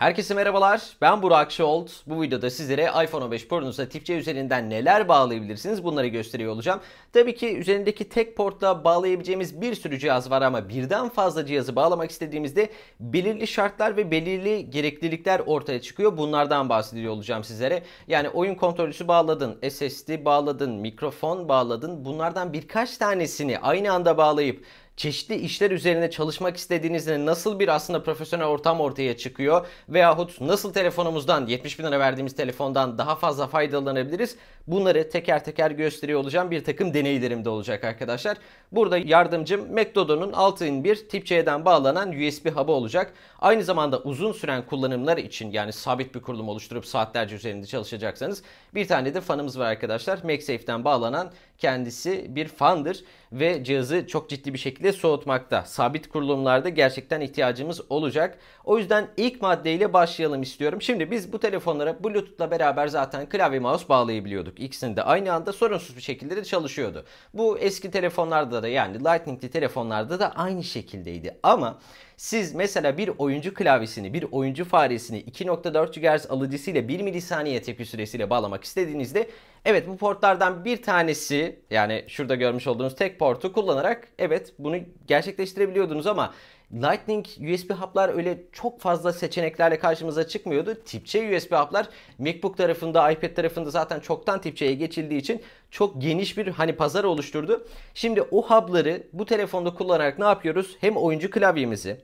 Herkese merhabalar. Ben Burak Şold. Bu videoda sizlere iPhone 15 Pro'nuza Tip-C üzerinden neler bağlayabilirsiniz bunları gösteriyor olacağım. Tabii ki üzerindeki tek portla bağlayabileceğimiz bir sürü cihaz var ama birden fazla cihazı bağlamak istediğimizde belirli şartlar ve belirli gereklilikler ortaya çıkıyor. Bunlardan bahsediyor olacağım sizlere. Yani oyun kontrolcüsü bağladın, SSD bağladın, mikrofon bağladın. Bunlardan birkaç tanesini aynı anda bağlayıp çeşitli işler üzerine çalışmak istediğinizde nasıl bir aslında profesyonel ortam ortaya çıkıyor veyahut nasıl telefonumuzdan 70 bin lira verdiğimiz telefondan daha fazla faydalanabiliriz bunları teker teker gösteriyor olacağım bir takım deneylerim de olacak arkadaşlar. Burada yardımcım McDodo'nun 6.1 tip C'den bağlanan USB hub'ı olacak. Aynı zamanda uzun süren kullanımlar için yani sabit bir kurulum oluşturup saatlerce üzerinde çalışacaksanız bir tane de fanımız var arkadaşlar. MagSafe'den bağlanan kendisi bir fandır ve cihazı çok ciddi bir şekilde soğutmakta. Sabit kurulumlarda gerçekten ihtiyacımız olacak. O yüzden ilk maddeyle başlayalım istiyorum. Şimdi biz bu telefonlara Bluetooth'la beraber zaten klavye mouse bağlayabiliyorduk. İkisini de aynı anda sorunsuz bir şekilde de çalışıyordu. Bu eski telefonlarda da yani Lightning'li telefonlarda da aynı şekildeydi. Ama siz mesela bir oyuncu klavyesini, bir oyuncu faresini 2.4 GHz alıcısıyla 1 milisaniye tepki süresiyle bağlamak istediğinizde evet bu portlardan bir tanesi yani şurada görmüş olduğunuz tek portu kullanarak evet bunu gerçekleştirebiliyordunuz ama Lightning USB hub'lar öyle çok fazla seçeneklerle karşımıza çıkmıyordu. Tip-C USB hub'lar MacBook tarafında, iPad tarafında zaten çoktan Tip-C'ye geçildiği için çok geniş bir hani pazar oluşturdu. Şimdi o hub'ları bu telefonda kullanarak ne yapıyoruz? Hem oyuncu klavyemizi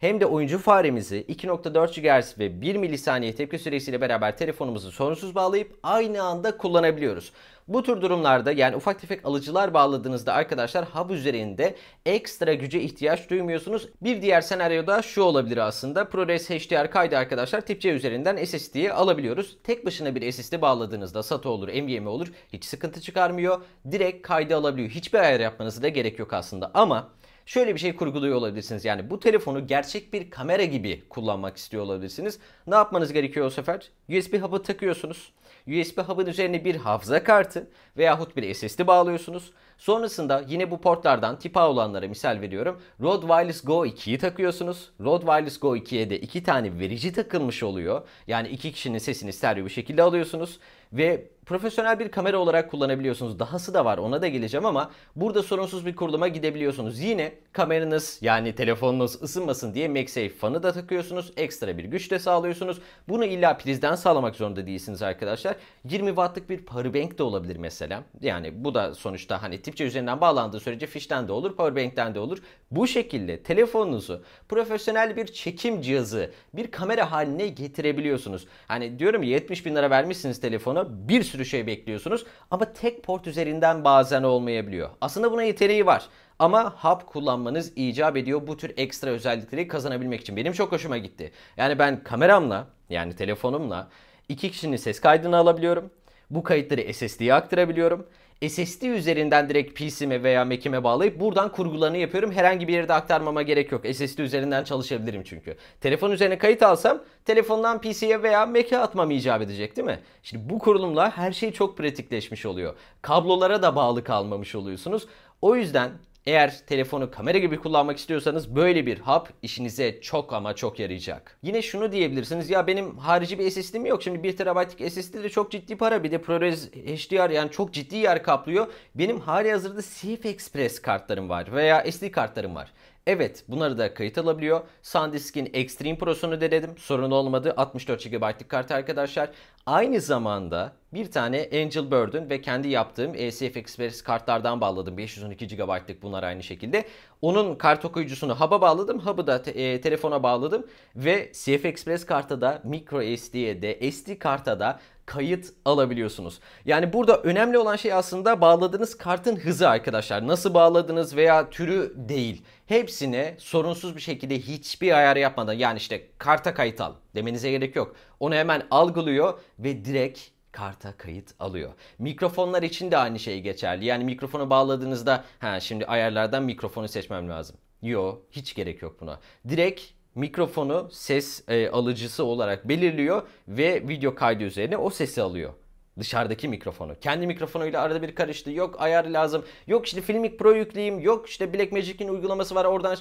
hem de oyuncu faremizi 2.4 GHz ve 1 milisaniye tepki süresiyle beraber telefonumuzu sorunsuz bağlayıp aynı anda kullanabiliyoruz. Bu tür durumlarda yani ufak tefek alıcılar bağladığınızda arkadaşlar hub üzerinde ekstra güce ihtiyaç duymuyorsunuz. Bir diğer senaryoda şu olabilir aslında. ProRes HDR kaydı arkadaşlar tip C üzerinden SSD'yi alabiliyoruz. Tek başına bir SSD bağladığınızda SATA olur, NVMe olur hiç sıkıntı çıkarmıyor. Direkt kaydı alabiliyor. Hiçbir ayar yapmanıza da gerek yok aslında ama Şöyle bir şey kurguluyor olabilirsiniz. Yani bu telefonu gerçek bir kamera gibi kullanmak istiyor olabilirsiniz. Ne yapmanız gerekiyor o sefer? USB hub'ı takıyorsunuz. USB hub'ın üzerine bir hafıza kartı veyahut bir SSD bağlıyorsunuz. Sonrasında yine bu portlardan tipa olanlara misal veriyorum. Rode Wireless Go 2'yi takıyorsunuz. Rode Wireless Go 2'ye de iki tane verici takılmış oluyor. Yani iki kişinin sesini stereo bir şekilde alıyorsunuz ve profesyonel bir kamera olarak kullanabiliyorsunuz. Dahası da var ona da geleceğim ama burada sorunsuz bir kuruluma gidebiliyorsunuz. Yine kameranız yani telefonunuz ısınmasın diye MagSafe fanı da takıyorsunuz. Ekstra bir güç de sağlıyorsunuz. Bunu illa prizden sağlamak zorunda değilsiniz arkadaşlar. 20 wattlık bir powerbank de olabilir mesela. Yani bu da sonuçta hani Tipçe üzerinden bağlandığı sürece fişten de olur, powerbank'ten de olur. Bu şekilde telefonunuzu profesyonel bir çekim cihazı, bir kamera haline getirebiliyorsunuz. Hani diyorum ya 70 bin lira vermişsiniz telefona bir sürü şey bekliyorsunuz ama tek port üzerinden bazen olmayabiliyor. Aslında buna yeteneği var ama hub kullanmanız icap ediyor bu tür ekstra özellikleri kazanabilmek için. Benim çok hoşuma gitti. Yani ben kameramla yani telefonumla iki kişinin ses kaydını alabiliyorum. Bu kayıtları SSD'ye aktarabiliyorum. SSD üzerinden direkt PC'me veya Mac'ime bağlayıp buradan kurgularını yapıyorum. Herhangi bir yerde aktarmama gerek yok. SSD üzerinden çalışabilirim çünkü. Telefon üzerine kayıt alsam telefondan PC'ye veya Mac'e atmam icap edecek değil mi? Şimdi bu kurulumla her şey çok pratikleşmiş oluyor. Kablolara da bağlı kalmamış oluyorsunuz. O yüzden eğer telefonu kamera gibi kullanmak istiyorsanız böyle bir hap işinize çok ama çok yarayacak. Yine şunu diyebilirsiniz ya benim harici bir SSD'm yok. Şimdi 1 TB'lik SSD de çok ciddi para. Bir de ProRes HDR yani çok ciddi yer kaplıyor. Benim hali hazırda CF Express kartlarım var veya SD kartlarım var. Evet bunları da kayıt alabiliyor. SanDisk'in Extreme Pro'sunu denedim. Sorun olmadı. 64 GB'lık kart arkadaşlar. Aynı zamanda bir tane Angel Bird'ün ve kendi yaptığım ECF Express kartlardan bağladım. 512 GB'lık bunlar aynı şekilde. Onun kart okuyucusunu hub'a bağladım. Hub'ı da te- e, telefona bağladım. Ve CF Express karta da micro SD'ye de SD karta da kayıt alabiliyorsunuz. Yani burada önemli olan şey aslında bağladığınız kartın hızı arkadaşlar. Nasıl bağladınız veya türü değil. Hepsine sorunsuz bir şekilde hiçbir ayar yapmadan yani işte karta kayıt al demenize gerek yok. Onu hemen algılıyor ve direkt karta kayıt alıyor. Mikrofonlar için de aynı şey geçerli. Yani mikrofonu bağladığınızda ha şimdi ayarlardan mikrofonu seçmem lazım. Yo hiç gerek yok buna. Direkt mikrofonu ses e, alıcısı olarak belirliyor ve video kaydı üzerine o sesi alıyor. Dışarıdaki mikrofonu. Kendi mikrofonuyla arada bir karıştı. Yok ayar lazım. Yok işte Filmic Pro yükleyeyim. Yok işte Blackmagic'in uygulaması var oradan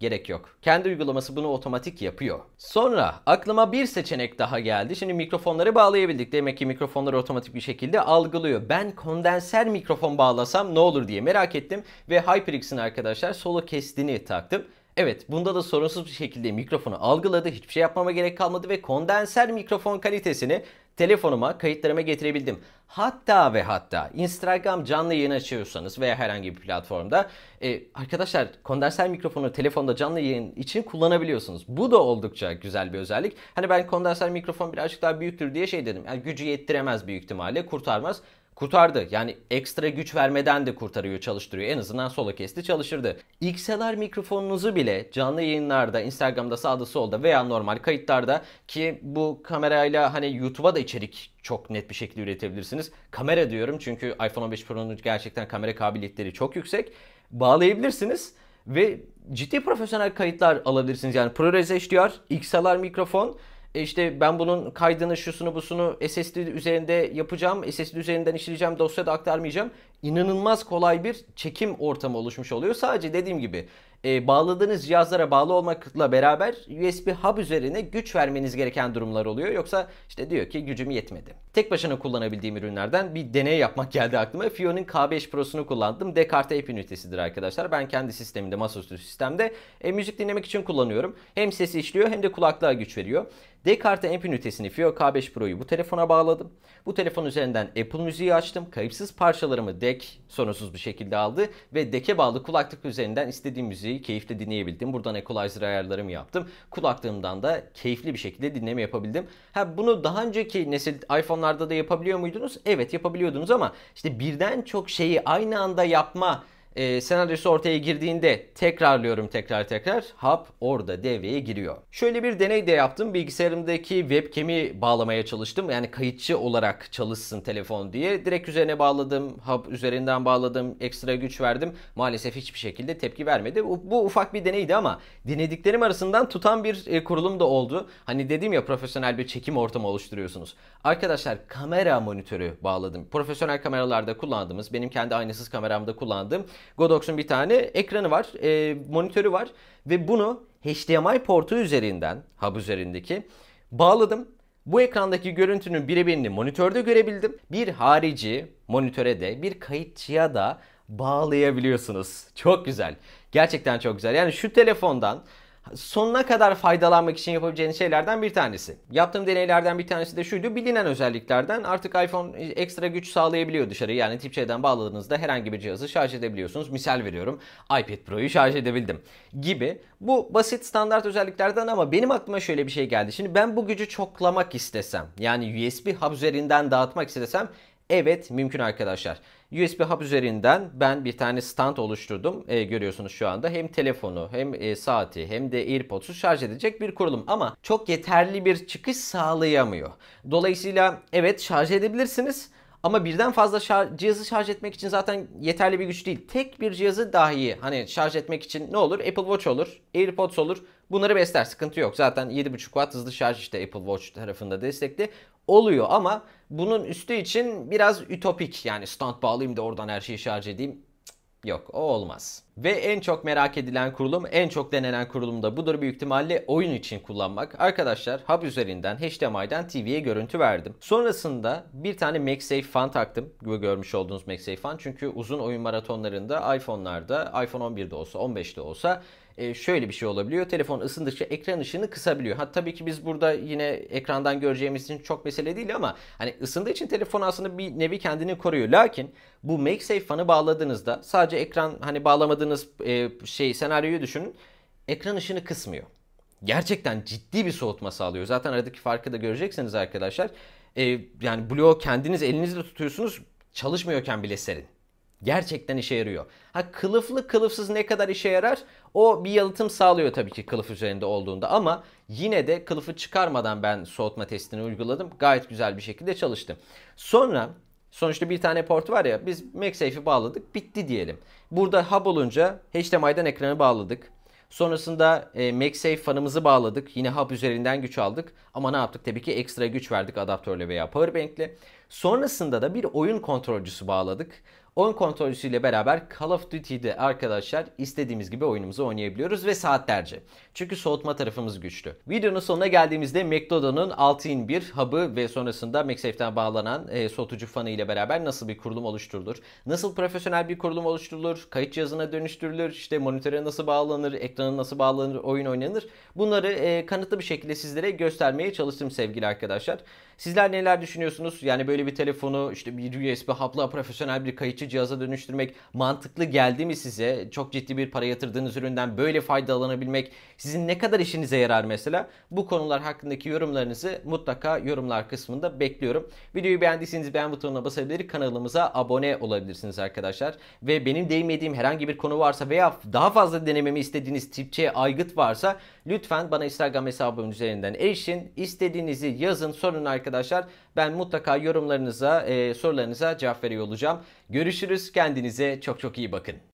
gerek yok. Kendi uygulaması bunu otomatik yapıyor. Sonra aklıma bir seçenek daha geldi. Şimdi mikrofonları bağlayabildik. Demek ki mikrofonları otomatik bir şekilde algılıyor. Ben kondenser mikrofon bağlasam ne olur diye merak ettim ve HyperX'in arkadaşlar solo kestini taktım. Evet bunda da sorunsuz bir şekilde mikrofonu algıladı. Hiçbir şey yapmama gerek kalmadı ve kondenser mikrofon kalitesini telefonuma kayıtlarıma getirebildim. Hatta ve hatta Instagram canlı yayın açıyorsanız veya herhangi bir platformda e, arkadaşlar kondenser mikrofonu telefonda canlı yayın için kullanabiliyorsunuz. Bu da oldukça güzel bir özellik. Hani ben kondenser mikrofon birazcık daha büyüktür diye şey dedim. Yani gücü yettiremez büyük ihtimalle kurtarmaz kurtardı. Yani ekstra güç vermeden de kurtarıyor, çalıştırıyor. En azından sola kesti çalışırdı. XLR mikrofonunuzu bile canlı yayınlarda, Instagram'da, sağda solda veya normal kayıtlarda ki bu kamerayla hani YouTube'a da içerik çok net bir şekilde üretebilirsiniz. Kamera diyorum çünkü iPhone 15 Pro'nun gerçekten kamera kabiliyetleri çok yüksek. Bağlayabilirsiniz ve ciddi profesyonel kayıtlar alabilirsiniz. Yani ProRes HDR, XLR mikrofon e işte ben bunun kaydını şusunu busunu SSD üzerinde yapacağım. SSD üzerinden işleyeceğim dosyada aktarmayacağım inanılmaz kolay bir çekim ortamı oluşmuş oluyor. Sadece dediğim gibi e, bağladığınız cihazlara bağlı olmakla beraber USB hub üzerine güç vermeniz gereken durumlar oluyor. Yoksa işte diyor ki gücüm yetmedi. Tek başına kullanabildiğim ürünlerden bir deney yapmak geldi aklıma. Fion'un K5 Pro'sunu kullandım. Descartes App ünitesidir arkadaşlar. Ben kendi sistemimde, masaüstü sistemde e, müzik dinlemek için kullanıyorum. Hem sesi işliyor hem de kulaklığa güç veriyor. Descartes amp ünitesini Fio K5 Pro'yu bu telefona bağladım. Bu telefon üzerinden Apple Müziği açtım. Kayıpsız parçalarımı Descartes direkt sorunsuz bir şekilde aldı ve deke bağlı kulaklık üzerinden istediğim müziği keyifle dinleyebildim. Buradan equalizer ayarlarımı yaptım. Kulaklığımdan da keyifli bir şekilde dinleme yapabildim. Ha bunu daha önceki nesil iPhone'larda da yapabiliyor muydunuz? Evet yapabiliyordunuz ama işte birden çok şeyi aynı anda yapma e, senaryosu ortaya girdiğinde tekrarlıyorum tekrar tekrar hap orada devreye giriyor. Şöyle bir deney de yaptım. Bilgisayarımdaki webcam'i bağlamaya çalıştım. Yani kayıtçı olarak çalışsın telefon diye. Direkt üzerine bağladım. Hap üzerinden bağladım. Ekstra güç verdim. Maalesef hiçbir şekilde tepki vermedi. Bu, bu ufak bir deneydi ama denediklerim arasından tutan bir e, kurulum da oldu. Hani dedim ya profesyonel bir çekim ortamı oluşturuyorsunuz. Arkadaşlar kamera monitörü bağladım. Profesyonel kameralarda kullandığımız, benim kendi aynasız kameramda kullandığım Godox'un bir tane ekranı var, e, monitörü var ve bunu HDMI portu üzerinden, hub üzerindeki bağladım. Bu ekrandaki görüntünün birebirini monitörde görebildim. Bir harici monitöre de bir kayıtçıya da bağlayabiliyorsunuz. Çok güzel. Gerçekten çok güzel. Yani şu telefondan sonuna kadar faydalanmak için yapabileceğiniz şeylerden bir tanesi. Yaptığım deneylerden bir tanesi de şuydu. Bilinen özelliklerden artık iPhone ekstra güç sağlayabiliyor dışarı. Yani tip şeyden bağladığınızda herhangi bir cihazı şarj edebiliyorsunuz. Misal veriyorum iPad Pro'yu şarj edebildim gibi. Bu basit standart özelliklerden ama benim aklıma şöyle bir şey geldi. Şimdi ben bu gücü çoklamak istesem yani USB hub üzerinden dağıtmak istesem Evet mümkün arkadaşlar. USB hub üzerinden ben bir tane stand oluşturdum. E, görüyorsunuz şu anda hem telefonu hem e, saati hem de AirPods'u şarj edecek bir kurulum ama çok yeterli bir çıkış sağlayamıyor. Dolayısıyla evet şarj edebilirsiniz ama birden fazla şar cihazı şarj etmek için zaten yeterli bir güç değil. Tek bir cihazı dahi hani şarj etmek için ne olur? Apple Watch olur, AirPods olur. Bunları besler sıkıntı yok. Zaten 7.5 watt hızlı şarj işte Apple Watch tarafında destekli oluyor ama bunun üstü için biraz ütopik. Yani stand bağlayayım da oradan her şeyi şarj edeyim. Yok o olmaz. Ve en çok merak edilen kurulum, en çok denenen kurulum da budur büyük ihtimalle oyun için kullanmak. Arkadaşlar hub üzerinden HDMI'den TV'ye görüntü verdim. Sonrasında bir tane MagSafe fan taktım. Görmüş olduğunuz MagSafe fan. Çünkü uzun oyun maratonlarında iPhone'larda, iPhone 11'de olsa 15'de olsa e, şöyle bir şey olabiliyor. Telefon ısındıkça ekran ışığını kısabiliyor. Ha tabii ki biz burada yine ekrandan göreceğimiz için çok mesele değil ama hani ısındığı için telefon aslında bir nevi kendini koruyor. Lakin bu MagSafe fanı bağladığınızda sadece ekran hani bağlamadığınız oynadığınız e, şey senaryoyu düşünün. Ekran ışını kısmıyor. Gerçekten ciddi bir soğutma sağlıyor. Zaten aradaki farkı da göreceksiniz arkadaşlar. E, yani bloğu kendiniz elinizle tutuyorsunuz. Çalışmıyorken bile serin. Gerçekten işe yarıyor. Ha kılıflı kılıfsız ne kadar işe yarar? O bir yalıtım sağlıyor tabii ki kılıf üzerinde olduğunda ama yine de kılıfı çıkarmadan ben soğutma testini uyguladım. Gayet güzel bir şekilde çalıştım Sonra Sonuçta bir tane port var ya biz MagSafe'i bağladık bitti diyelim. Burada hub olunca HDMI'den ekranı bağladık. Sonrasında e, MagSafe fanımızı bağladık. Yine hub üzerinden güç aldık. Ama ne yaptık? Tabii ki ekstra güç verdik adaptörle veya powerbank'le. Sonrasında da bir oyun kontrolcüsü bağladık. Oyun kontrolcüsüyle beraber Call of Duty'de arkadaşlar istediğimiz gibi oyunumuzu oynayabiliyoruz ve saatlerce. Çünkü soğutma tarafımız güçlü. Videonun sonuna geldiğimizde 6 in 6.1 hub'ı ve sonrasında MagSafe'den bağlanan e, soğutucu fanı ile beraber nasıl bir kurulum oluşturulur? Nasıl profesyonel bir kurulum oluşturulur? Kayıt cihazına dönüştürülür? işte monitöre nasıl bağlanır? Ekrana nasıl bağlanır? Oyun oynanır? Bunları e, kanıtlı bir şekilde sizlere göstermeye çalıştım sevgili arkadaşlar. Sizler neler düşünüyorsunuz? Yani böyle bir telefonu işte bir USB hub'la profesyonel bir kayıtçı cihaza dönüştürmek mantıklı geldi mi size? Çok ciddi bir para yatırdığınız üründen böyle faydalanabilmek sizin ne kadar işinize yarar mesela? Bu konular hakkındaki yorumlarınızı mutlaka yorumlar kısmında bekliyorum. Videoyu beğendiyseniz beğen butonuna basabilir, kanalımıza abone olabilirsiniz arkadaşlar. Ve benim değmediğim herhangi bir konu varsa veya daha fazla denememi istediğiniz tipçeye aygıt varsa lütfen bana Instagram hesabım üzerinden erişin. İstediğinizi yazın, sorun arkadaşlar arkadaşlar. Ben mutlaka yorumlarınıza, e, sorularınıza cevap veriyor olacağım. Görüşürüz. Kendinize çok çok iyi bakın.